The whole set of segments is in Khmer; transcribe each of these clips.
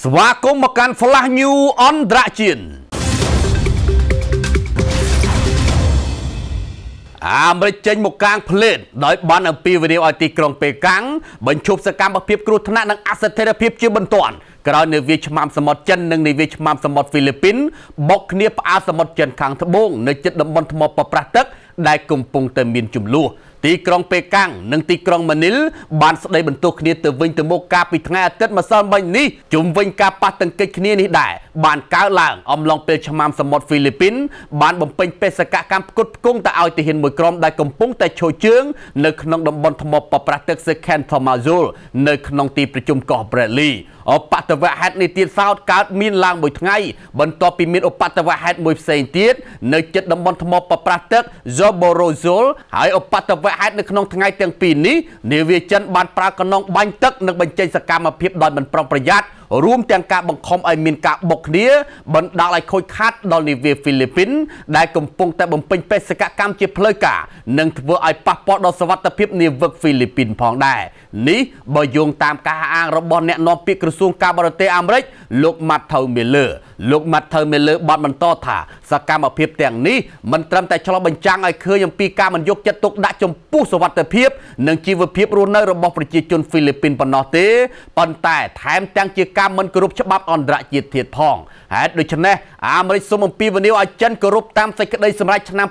ស្វាគមន៍មកកាន់ Flash New អន្តរជាតិអាមេរិកចេញមកកាងផ្លេតដោយបានអំពីវិរិយឲ្យទីក្រុងប៉េកាំងបញ្ឈប់សកម្មភាពគ្រោះថ្នាក់និងអស្ថិរភាពជាបន្ទាន់ក្រោយនាវាឆ្មាំសមុទ្រចិននិងនាវាឆ្មាំសមុទ្រហ្វីលីពីនបុកគ្នាផ្អាសមុទ្រចិនខាងត្បូងនៅជិតតំបន់ថ្មប្រប្រាស់ទឹក ដែលកំពុងតែមានចំនួនទីក្រុងប៉េកាំងនិងទីក្រុងម៉ានីលបានស្ដីបន្ទោសគ្នាទៅវិញទៅមកកាលពីថ្ងៃអាទិត្យម្សិលមិញនេះជុំវិញការប៉ះទង្គិចគ្នានេះដែរបានកើតឡើងអំឡុងពេលឆ្មាំសមុទ្រហ្វីលីពីន បានបំពេញបេសកកម្មផ្គត់ផ្គង់ទៅឲ្យទាហានមួយក្រុមដែលកំពុងតែឈរជើងនៅក្នុងតំបន់ថ្មប្រប្រាស់ទឹក Second Thomazul នៅក្នុងទីប្រជុំកោះ Bradley អបតវហេតុនេះទៀតសោតកើតមានឡើងមួយថ្ងៃបន្ទាប់ពីមានអបតវហេតុមួយផ្សេងទៀតនៅជិតតំបន់ថ្មប្រប្រាស់ទឹក Zoborozol ហើយអបតវហេតុនៅក្នុងថ្ងៃទាំងពីរនេះនាវាចិនបានប្រើកណងបាញ់ទឹកនិងបញ្ចេញសកម្មភាពដោយមិនប្រុងប្រយ័ត្នរួមទាំងការបង្ខំឲ្យមានការបុកគ្នាបណ្ដាលឲ្យខូចខាតដល់នាវាហ្វីលីពីន ដែលកំពុង តែបំពេញបេសកកម្មជាផ្លូវការនិងធ្វើឲ្យប៉ះពាល់ដល់សវត្ថិភាពនាវិកហ្វីលីពីនផងដែរនេះបើយោងតាមការអាងរបស់អ្នកនាំពាក្យក្រសួងការបរទេសអាមេរិកលោក Matthew Miller លោក Matter មេលើបានបន្តថាសកម្មភាពទាំងនេះមិនត្រឹមតែឆ្លុះបញ្ចាំងឲ្យឃើញអំពីការមិនយកចិត្តទុកដាក់ចំពោះសុវត្ថិភាពនិងជីវភាពរស់នៅរបស់ប្រជាជនហ្វីលីពីនប៉ុណ្ណោះទេប៉ុន្តែថែមទាំងជាការមិនគោរពច្បាប់អន្តរជាតិទៀតផងហេតុដូច្នេះអាមេរិកសូមអំពាវនាវឲ្យចិនគោរពតាមសេចក្តីសម្រេចឆ្នាំ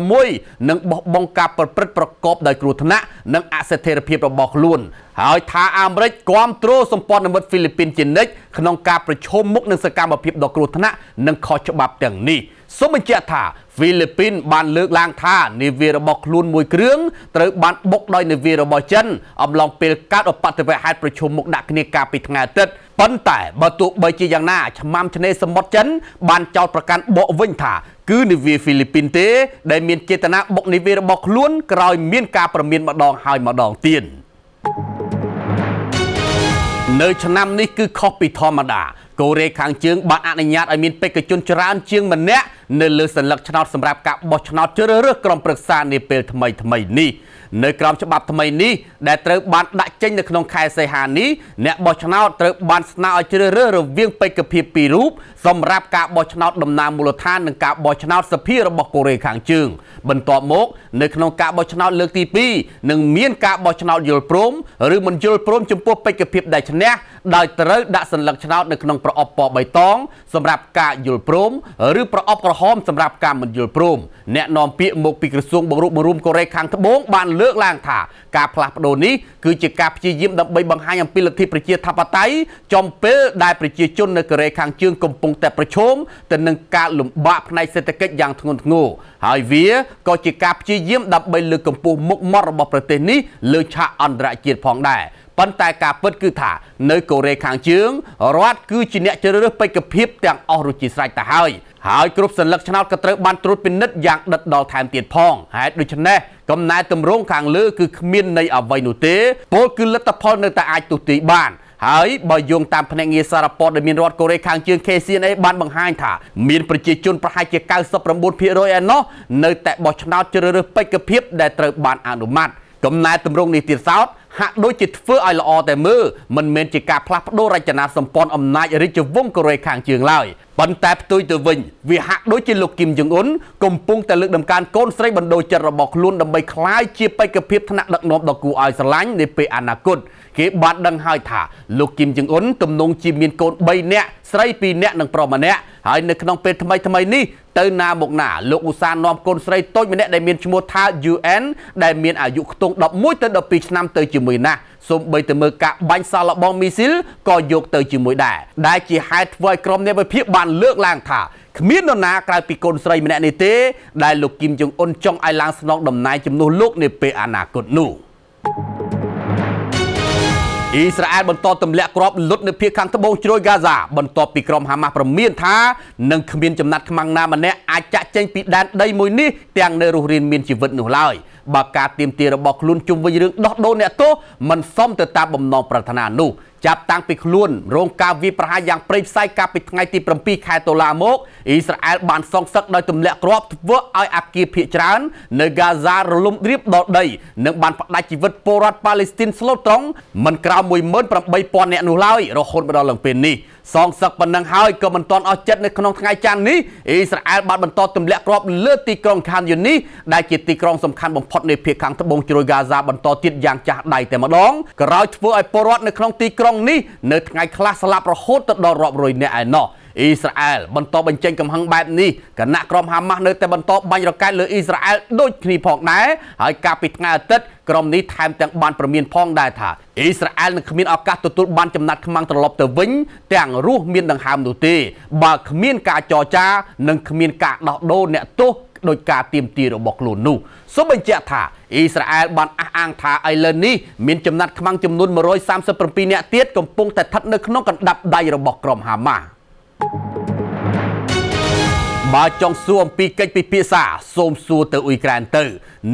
2016និងបោះបង់ការប្រព្រឹត្តប្រកបដោយគ្រោះថ្នាក់និងអស្ថិរភាពរបស់ខ្លួនហើយថាអាមេរិកគ្រប់គ្រងសម្ព័ន្ធមិត្តហ្វីលីពីនជានិច្ចក្នុងការប្រឈមមុខនឹងសកម្មភាពដ៏គ្រោះថ្នាក់និងខុសច្បាប់ទាំងនេះសូមបញ្ជាក់ថាហ្វីលីពីនបានលើកឡើងថានាវារបស់ខ្លួនមួយគ្រឿងត្រូវបានបុកដោយនាវារបស់ចិនអំឡុងពេលកើតឧបទ្ទវហេតុប្រជុំមុខដាក់គ្នាកាលពីថ្ងៃអាទិត្យប៉ុន្តែបើទោះបីជាយ៉ាងណាឆ្មាំឆ្នេរសមុទ្រចិន បានចោទប្រកាន់បកវិញថាគឺនាវាហ្វីលីពីនទេដែលមានចេតនាបុកនាវារបស់ខ្លួន ក្រោយមានការប្រមានម្ដងហើយម្ដងទៀត។ในชั้นนี่คือคอปิธรรมดาកូរ៉េខាងជើងបានអនុញ្ញាតឲ្យមានបេក្ខជនច្រើនជាងម្នាក់នៅលើសញ្ញាឆ្នោតសម្រាប់ការបោះឆ្នោតជ្រើសរើសក្រុមប្រឹក្សានាពេលថ្មីថ្មីនេះនៅក្រោមច្បាប់ថ្មីនេះដែលត្រូវបានដាក់ចេញនៅក្នុងខែសីហានេះអ្នកបោះឆ្នោតត្រូវបានស្នើឲ្យជ្រើសរើសរវាងបេក្ខភាពពីររូបសម្រាប់ការបោះឆ្នោតដំណាមូលដ្ឋាននិងការបោះឆ្នោតសភារបស់កូរ៉េខាងជើងបន្ទាប់មកនៅក្នុងការបោះឆ្នោតលើកទី2នឹងមានការបោះឆ្នោតយល់ព្រមឬមិនយល់ព្រមចំពោះបេក្ខភាពដែលឈ្នះដោយត្រូវដាក់សញ្ញាឆ្នោតនៅក្នុងប្រអប់ពណ៌បៃតងសម្រាប់ការយល់ព្រមឬប្រអប់ក្រហមសម្រាប់ការមិនយល់ព្រមអ្នកនាំពាក្យមកពីក្រសួងបង្រួបបង្រួមកូរ៉េខាងត្បូងបានលើកឡើងថាការផ្លាស់ប្ដូរនេះគឺជាការព្យាយាមដើម្បីបង្ហាញអំពីលទ្ធិប្រជាធិបតេយ្យចំពេលដែលប្រជាជននៅកូរ៉េខាងជើងកំពុងតែប្រឈមទៅនឹងការលំបាកផ្នែកសេដ្ឋកិច្ចយ៉ាងធ្ងន់ធ្ងរហើយវាក៏ជាការព្យាយាមដើម្បីលើកកម្ពស់មុខមាត់របស់ប្រទេសនេះលើឆាកអន្តរជាតិផងដែរប៉ុន្តែការពិតគឺថានៅកូរ៉េខាងជើងរដ្ឋគឺជាអ្នកជ្រើសរើសបេក្ខភាពទាំងអស់រួចជាស្រេចទៅហើយហើយគ្រប់សัญลักษณ์ឆ្នោតក៏ត្រូវបានត្រួតពិនិត្យយ៉ាងដិតដល់ថែមទៀតផងហេតុដូច្នេះកំណែទម្រង់ខាងលើគឺគ្មាននៃអ្វីនោះទេពលគឺលទ្ធផលនៅតែអាចទុតិយបាន ហើយបើយោងតាមភ្នាក់ងារសារព័ត៌មានរដ្ឋកូរ៉េខាងជើង KCNA បានបង្ហាញថា មានប្រជា ជនប្រហែលជា99%ឯណោះនៅតែបោះឆ្នោតជ្រើសរើសបេក្ខភាពដែលត្រូវបានអនុម័តកំណែទម្រង់នេះទៀតសោតហាក់ដូចជាធ្វើឲ្យល្អតែមើលមិនមែនជាការផ្លាស់ប្ដូររចនាសម្ព័ន្ធអំណាចរាជវង្សកូរ៉េខាងជើងឡើយប៉ុន្តែផ្ទុយទៅវិញវាហាក់ដូចជាលោកគឹមចុងអ៊ុនកំពុងតែលើកដំកើងកូនស្រីបណ្ដោចិត្តរបស់ខ្លួនដើម្បីคล้ายជាបេក្ខភាពថ្នាក់ដឹកនាំដ៏គួរឲ្យស្រឡាញ់នាពេលអនាគតគេបានដឹងហើយថាលោកគឹមចុងអ៊ុនទំនងជាមានកូន3នាក់ស្រី2នាក់និងប្រុសម្នាក់ហើយនៅក្នុងពេលថ្មីថ្មីនេះទៅណាមកណាលោកឧស្សាហ៍នាំកូនស្រីតូចម្នាក់ដែលមានឈ្មោះថា UN ដែលមានអាយុខ្ទង់11ទៅ12ឆ្នាំទៅជាមួយណាស់សូម្បីតែមើលការបាញ់សាឡបងមីស៊ីលក៏យកទៅជាមួយដែរដែលជាហេតុធ្វើឲ្យក្រុមអ្នកវិភាគបានលើកឡើងថាគ្មាននរណាក្រៅពីកូនស្រីម្នាក់នេះទេ ដែលលោកគីមចុងអ៊ុនចង់ឲ្យឡើងស្នងតំណែងជំនួសលោកនាពេលអនាគតនោះអ៊ីស្រាអែលបន្តទម្លាក់គ្រាប់លុតនៅភូមិខាងត្បូងជ្រោយហ្គាហ្សាបន្ទាប់ពីក្រុមហាម៉ាស់ប្រមានថានឹងគ្មានចំណាត់ខ្មាំងណាម្នាក់អាចចាក់ចេញពីដែនដីមួយនេះទាំងនៅរស់រានមានជីវិតនោះឡើយបើការទៀមទារបស់ខ្លួនជុំវិញរឿងដោះដូរអ្នកទោសមិនសមទៅតាមបំណងប្រាថ្នានោះចាប់តាំងពីខ្លួនរងការវាយប្រហារយ៉ាងព្រៃផ្សៃកាលពីថ្ងៃទី7ខែតុលាមកអ៊ីស្រាអែលបានសងសឹកដោយទម្លាក់គ្រាប់ធ្វើឲ្យអាគារភៀកច្រើននៅហ្គាហ្សារលំរៀបដល់ដីនិងបានផ្ដាច់ជីវិតពលរដ្ឋប៉ាឡេស្ទីនស្លូតត្រង់មិនក្រោម18000នាក់នោះឡើយរហូតមកដល់ឡើងពេលនេះសងសឹកប៉ុណ្ណឹងហើយក៏មិនទាន់អស់ចិត្តនៅក្នុងថ្ងៃច័ន្ទនេះអ៊ីស្រាអែលបានបន្តទម្លាក់គ្រាប់លើទីក្រុងខានយូនីដែលជាទីក្រុងសំខាន់បំផុតនៃភៀកខាងត្បូងជ្រោយហ្គាហ្សាបន្តទៀតយ៉ាងចាស់ដៃតែម្ដងក្រោយធ្វើឲ្យពលរដ្ឋនៅក្នុងទីក្រុងរុងនេះនៅថ្ងៃខ្លះស្លាប់រហូតទៅដល់រាប់រយនាក់ឯណោះអ៊ីស្រាអែលបន្តបញ្ចេញកំហឹងបែបនេះគណៈក្រុមហាម៉ាស់នៅតែបន្តបាញ់រកែកលើអ៊ីស្រាអែលដូចគ្នាផងដែរហើយកាលពីថ្ងៃអាទិត្យក្រុមនេះថែមទាំងបានប្រមានផងដែរថាអ៊ីស្រាអែលនឹងគ្មានឱកាសទទួលបានចំណាត់ខ្មាំងត្រឡប់ទៅវិញទាំងរស់មានដង្ហើមនោះទេបើគ្មានការចរចានិងគ្មានការដោះដូរអ្នកទោសដោយការទៀមទីរបស់ខ្លួននោះសូមបញ្ជាក់ថាអ៊ីស្រាអែលបានអះអាងថាឥឡូវនេះមានចំណាត់ខ្មាំងចំនួន137នាក់ទៀតកំពុងតែស្ថិតនៅក្នុងកណ្ដាប់ដៃរបស់ក្រុមហាម៉ាស់បើចង់សួរអំពីកិច្ចពិភាក្សាសូមសួរទៅអ៊ុយក្រែនទៅ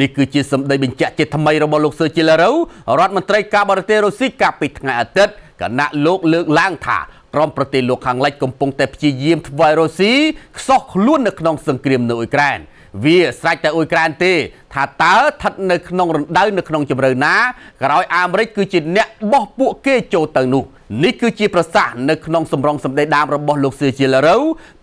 នេះគឺជាសម្ដីបញ្ជាក់ជាថ្មីរបស់លោកសឺជីឡារូរដ្ឋមន្ត្រីការបរទេសរុស្ស៊ីកាលពីថ្ងៃអាទិត្យគណៈលោកលើកឡើងថាក្រុមប្រទេសលោកខាងលិចកំពុងតែព្យាយាមធ្វើឲ្យរុស្ស៊ីខ្សោះខ្លួននៅក្នុងសង្គ្រាមនៅអ៊ុយក្រែនវាស្រេចតែអ៊ុយក្រែនទេ ថាតើស្ថិតនៅក្នុងរណ្ដៅនៅក្នុងជំរឿនណាក្រោយ អាមេរិកគឺជា អ្នកបោះពួកគេចូលទៅនោះនេះគឺជាប្រសាសន៍នៅក្នុងសម្រងសម្ដីដើមរបស់លោកសឿជាលរៅ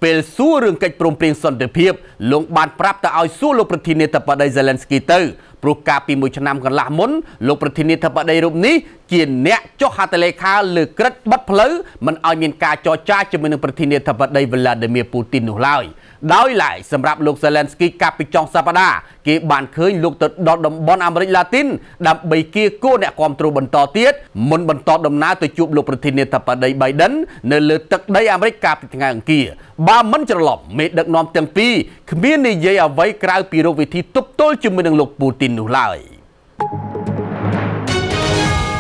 ពេលសួររឿងកិច្ចព្រមព្រៀងសន្តិភាពលោកបានប្រាប់ទៅឲ្យសួរលោកប្រធានាធិបតីសេឡែនស្គីទៅព្រោះកាលពីមួយឆ្នាំកន្លះមុនលោកប្រធានាធិបតីរូបនេះជាអ្នកចុះហត្ថលេខាលើក្រិតបិទផ្លូវមិនឲ្យមានការចរចាជាមួយនឹងប្រធានាធិបតី Vladimir Putin នោះឡើយ។ដោយឡែកសម្រាប់លោក Zelensky កាលពីចុងសប្តាហ៍គេបានឃើញលោកទៅដល់តំបន់អាមេរិកឡាទីនដើម្បីគៀគួរអ្នកគ្រប់គ្រងបន្តទៀតមុនបន្តដំណើរទៅជួបលោកប្រធានាធិបតី Biden នៅលើទឹកដីអាមេរិកកាលពីថ្ងៃអង្គារបើមិនច្រឡំមេដឹកនាំទាំងពីរគ្មាននិយាយអ្វីក្រៅពីរោគវិធីទប់ទល់ជាមួយនឹងលោកពូទីននោះឡើយ thank you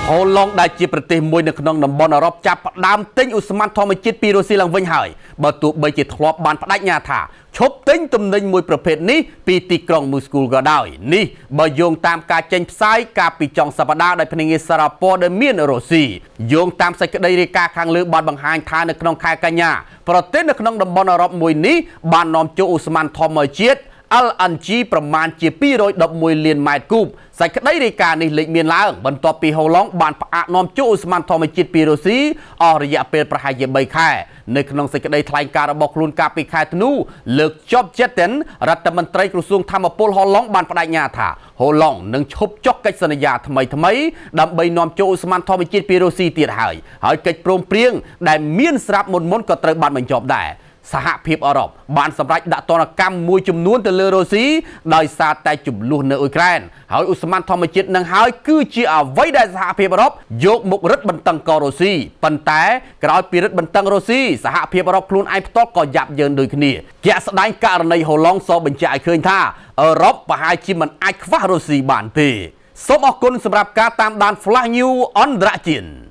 ហូឡុងដែលជាប្រទេសមួយនៅក្នុងតំបន់អឺរ៉ុបចាប់ផ្ដើមទិញឧស្ម័នធម្មជាតិពីរុស្ស៊ីឡើងវិញហើយបើទោះបីជាធ្លាប់បានបដិញ្ញាថាឈប់ទិញទំនិញមួយប្រភេទនេះពីទីក្រុងមូស្គូក៏ដោយនេះបើយោងតាមការចេញផ្សាយកាលពីចុងសប្តាហ៍ដោយភ្នាក់ងារសារព័ត៌មានរុស្ស៊ីយោងតាមសេចក្តីរាយការណ៍ខាងលើបានបង្ហាញថានៅក្នុងខែកញ្ញាប្រទេសនៅក្នុងតំបន់អឺរ៉ុបមួយនេះបាននាំចូលឧស្ម័នធម្មជាតិ LNG ប្រមាណជា211លានម៉ែត្រគូបសេចក្តីរាយការណ៍នេះលេចមានឡើង បន្ទាប់ពីហូឡុងបានផ្អាកនាំចូលឧស្ម័នធម្មជាតិពីរុស្ស៊ីអស់រយៈពេលប្រហែលជា3ខែនៅក្នុងសេចក្តីថ្លែងការណ៍របស់ខ្លួនកាលពីខែធ្នូលើកចប់ជេតិនរដ្ឋមន្ត្រីក្រសួងធម្មពលហូឡុងបានបដិញ្ញាថាហូឡុងនឹងឈប់ចុះកិច្ចសន្យាថ្មីថ្មីដើម្បីនាំចូលឧស្ម័នធម្មជាតិពីរុស្ស៊ីទៀតហើយហើយកិច្ចព្រមព្រៀងដែលមានស្រាប់មុនមុនក៏ត្រូវបានបញ្ចប់ដែរសហភាពអឺរ៉ុបបានសម្រេចដាក់ទណ្ឌកម្មមួយចំនួនទៅលើរុស្ស៊ីដោយសារតែចំនួននៅអ៊ុយក្រែន ហើយឧស្ម័នធម្មជាតិនឹងហើយគឺជាអ្វីដែលសហភាពអឺរ៉ុបយកមករឹតបន្តឹងកោរុស្ស៊ីប៉ុន្តែក្រោយពីរឹតបន្តឹងរុស្ស៊ីសហភាពអឺរ៉ុបខ្លួនឯងផ្ទាល់ក៏យ៉ាប់យ៉ឺនដូចគ្នាជាក់ស្ដែងករណីហូឡុងសបញ្ជាក់ឲ្យឃើញ ថាអឺរ៉ុបប្រហែលជាមិនអាចខ្វះរុស្ស៊ីបានទេសូមអរគុណសម្រាប់ការតាមដាន Flash News អន្តរជាតិ